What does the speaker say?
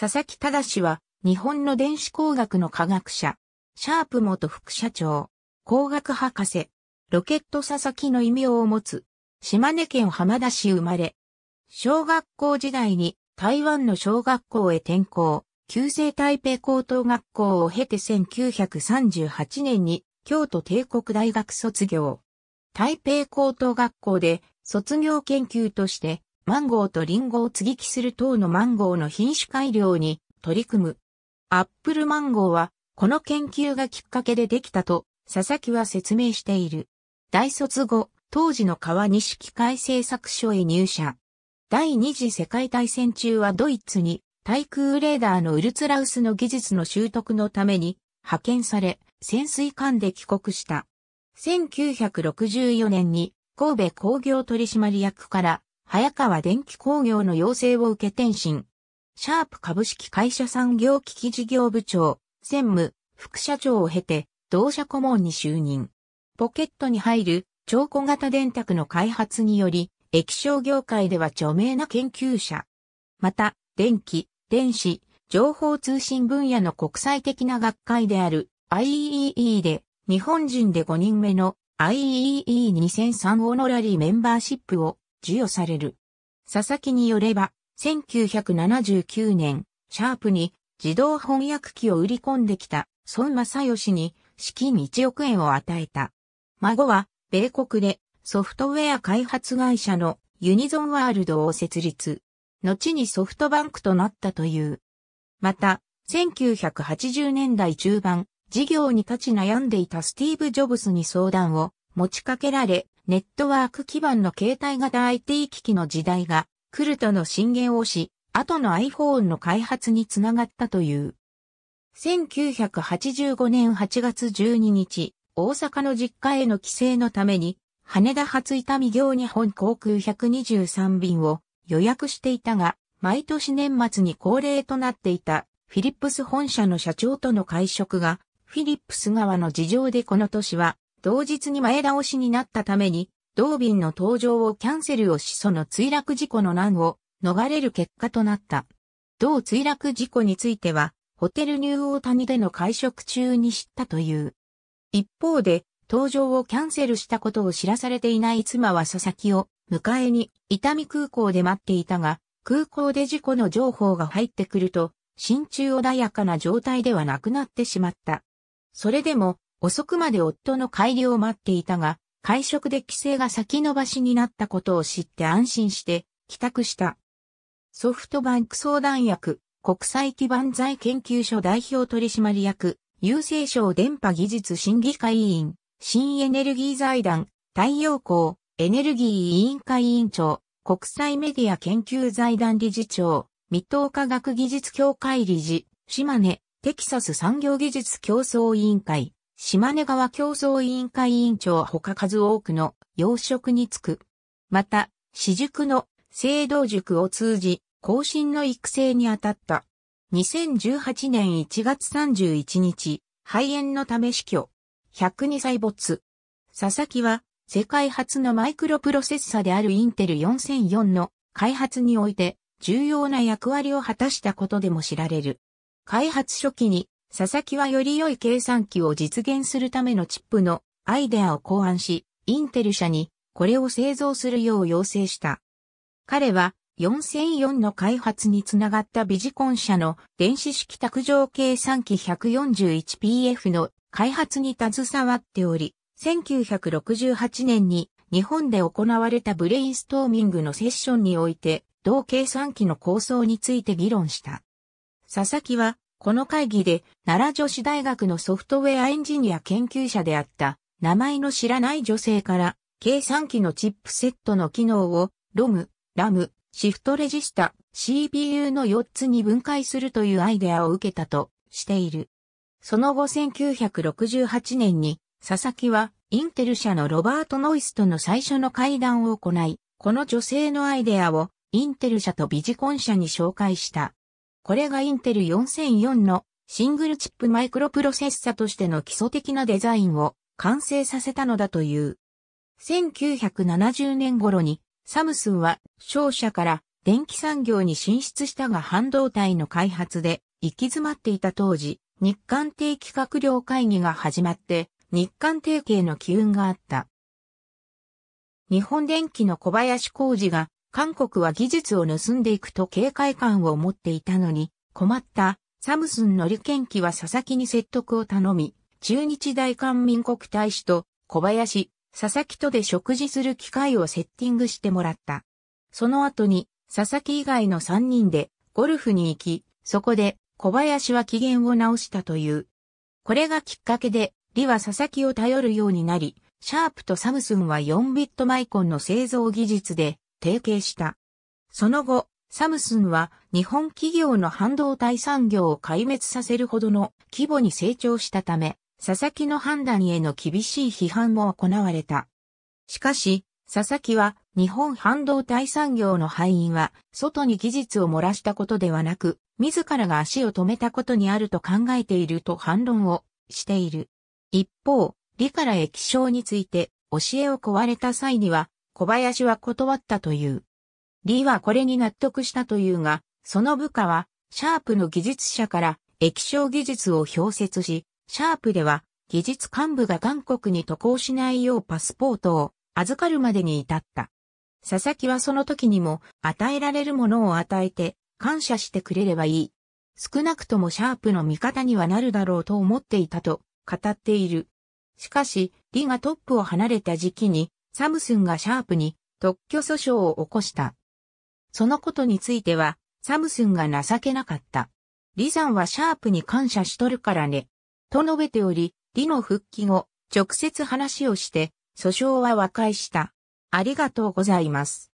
佐々木忠は、日本の電子工学の科学者、シャープ元副社長、工学博士、ロケット佐々木の異名を持つ、島根県浜田市生まれ、小学校時代に台湾の小学校へ転校、旧制台北高等学校を経て1938年に京都帝国大学卒業。台北高等学校で卒業研究としてマンゴーとリンゴを継ぎ木する等のマンゴーの品種改良に取り組む。アップルマンゴーは、この研究がきっかけでできたと、佐々木は説明している。大卒後、当時の川西機械製作所へ入社。第二次世界大戦中はドイツに、対空レーダーのウルツラウスの技術の習得のために、派遣され、潜水艦で帰国した。1964年に、神戸工業取締役から早川電機工業の要請を受け転身。シャープ株式会社産業機器事業部長、専務、副社長を経て、同社顧問に就任。ポケットに入る超小型電卓の開発により、液晶業界では著名な研究者。また、電気、電子、情報通信分野の国際的な学会である i e e で、日本人で5人目の IEEE2003 オノラリーメンバーシップを授与される。佐々木によれば、1979年、シャープに自動翻訳機を売り込んできた孫正義に資金1億円を与えた。孫は、米国でソフトウェア開発会社のユニゾンワールドを設立。後にソフトバンクとなったという。また、1980年代中盤、事業に立ち悩んでいたスティーブ・ジョブスに相談を持ちかけられ、ネットワーク基盤の携帯型 IT 機器の時代が、来るとの進言をし、後の iPhone の開発につながったという。1985年8月12日、大阪の実家への帰省のために、羽田発伊丹行日本航空123便を予約していたが、毎年年末に恒例となっていたフィリップス本社の社長との会食が、フィリップス側の事情でこの年は同日に前倒しになったために、同便の搭乗をキャンセルをしその墜落事故の難を逃れる結果となった。同墜落事故については、ホテルニューオータニでの会食中に知ったという。一方で、搭乗をキャンセルしたことを知らされていない妻は佐々木を迎えに伊丹空港で待っていたが、空港で事故の情報が入ってくると、心中穏やかな状態ではなくなってしまった。それでも、遅くまで夫の帰りを待っていたが、会食で帰省が先延ばしになったことを知って安心して帰宅した。ソフトバンク相談役、国際基盤財研究所代表取締役、郵政省電波技術審議会委員、新エネルギー財団、太陽光、エネルギー委員会委員長、国際メディア研究財団理事長、未東科学技術協会理事、島根、テキサス産業技術競争委員会、島根川競争委員会委員長ほか数多くの養殖に就く。また、私塾の聖堂塾を通じ、後進の育成に当たった。2018年1月31日、肺炎のため死去。102歳没。佐々木は、世界初のマイクロプロセッサであるインテル4004の開発において、重要な役割を果たしたことでも知られる。開発初期に佐々木はより良い計算機を実現するためのチップのアイデアを考案し、インテル社にこれを製造するよう要請した。彼は4004の開発につながったビジコン社の電子式卓上計算機 141PF の開発に携わっており、1968年に日本で行われたブレインストーミングのセッションにおいて、同計算機の構想について議論した。佐々木はこの会議で、奈良女子大学のソフトウェアエンジニア研究者であった、名前の知らない女性から、計算機のチップセットの機能を、ロム、ラム、シフトレジスタ、CPU の4つに分解するというアイデアを受けたとしている。その後1968年に、佐々木は、インテル社のロバート・ノイスとの最初の会談を行い、この女性のアイデアを、インテル社とビジコン社に紹介した。これがインテル4004のシングルチップマイクロプロセッサとしての基礎的なデザインを完成させたのだという。1970年頃にサムスンは商社から電気産業に進出したが半導体の開発で行き詰まっていた当時、日韓定期閣量会議が始まって日韓定系の機運があった。日本電機の小林浩二が韓国は技術を盗んでいくと警戒感を持っていたのに、困ったサムスンの利権機は佐々木に説得を頼み、中日大韓民国大使と小林、佐々木とで食事する機会をセッティングしてもらった。その後に、佐々木以外の3人でゴルフに行き、そこで小林は機嫌を直したという。これがきっかけで、李は佐々木を頼るようになり、シャープとサムスンは4ビットマイコンの製造技術で提携した。その後、サムスンは日本企業の半導体産業を壊滅させるほどの規模に成長したため、佐々木の判断への厳しい批判も行われた。しかし、佐々木は日本半導体産業の敗因は外に技術を漏らしたことではなく、自らが足を止めたことにあると考えていると反論をしている。一方、理から液晶について教えを壊れた際には、小林は断ったという。リーはこれに納得したというが、その部下は、シャープの技術者から液晶技術を氷設し、シャープでは技術幹部が韓国に渡航しないようパスポートを預かるまでに至った。佐々木はその時にも与えられるものを与えて感謝してくれればいい。少なくともシャープの味方にはなるだろうと思っていたと語っている。しかし、リがトップを離れた時期にサムスンがシャープに特許訴訟を起こした。そのことについては、サムスンが情けなかった。リザンはシャープに感謝しとるからね。と述べており、リの復帰後、直接話をして、訴訟は和解した。ありがとうございます。